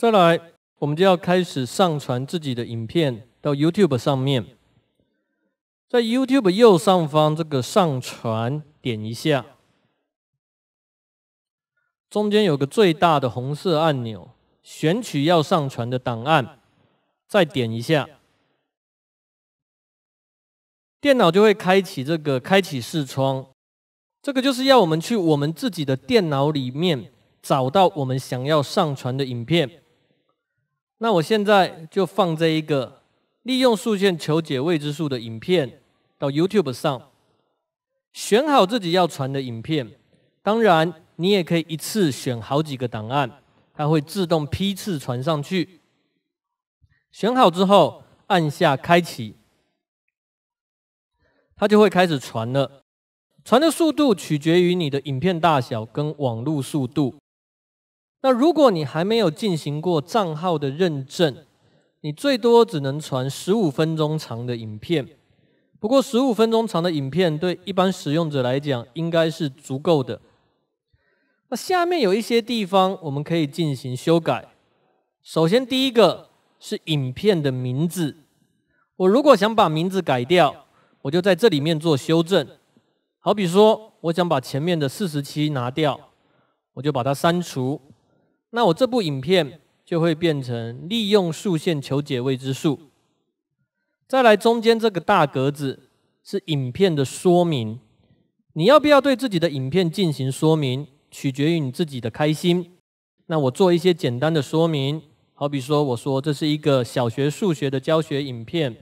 再来，我们就要开始上传自己的影片到 YouTube 上面。在 YouTube 右上方这个上传点一下，中间有个最大的红色按钮，选取要上传的档案，再点一下，电脑就会开启这个开启视窗。这个就是要我们去我们自己的电脑里面找到我们想要上传的影片。那我现在就放这一个利用数线求解未知数的影片到 YouTube 上，选好自己要传的影片，当然你也可以一次选好几个档案，它会自动批次传上去。选好之后按下开启，它就会开始传了。传的速度取决于你的影片大小跟网络速度。那如果你还没有进行过账号的认证，你最多只能传十五分钟长的影片。不过十五分钟长的影片对一般使用者来讲应该是足够的。那下面有一些地方我们可以进行修改。首先第一个是影片的名字。我如果想把名字改掉，我就在这里面做修正。好比说，我想把前面的四十七拿掉，我就把它删除。那我这部影片就会变成利用竖线求解未知数。再来中间这个大格子是影片的说明。你要不要对自己的影片进行说明，取决于你自己的开心。那我做一些简单的说明，好比说我说这是一个小学数学的教学影片。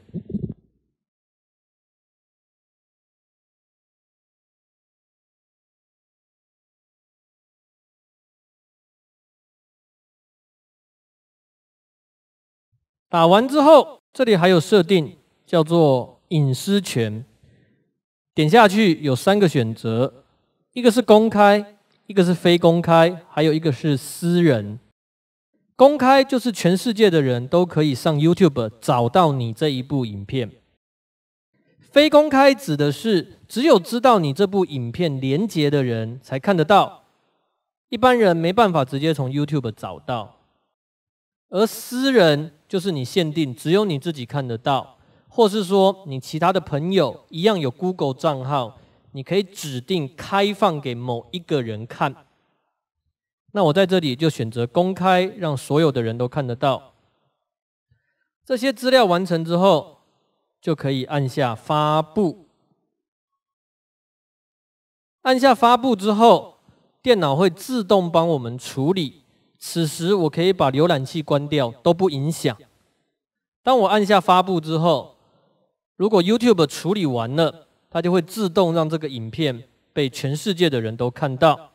打完之后，这里还有设定叫做隐私权。点下去有三个选择，一个是公开，一个是非公开，还有一个是私人。公开就是全世界的人都可以上 YouTube 找到你这一部影片。非公开指的是只有知道你这部影片连接的人才看得到，一般人没办法直接从 YouTube 找到。而私人。就是你限定只有你自己看得到，或是说你其他的朋友一样有 Google 账号，你可以指定开放给某一个人看。那我在这里就选择公开，让所有的人都看得到。这些资料完成之后，就可以按下发布。按下发布之后，电脑会自动帮我们处理。此时我可以把浏览器关掉，都不影响。当我按下发布之后，如果 YouTube 处理完了，它就会自动让这个影片被全世界的人都看到。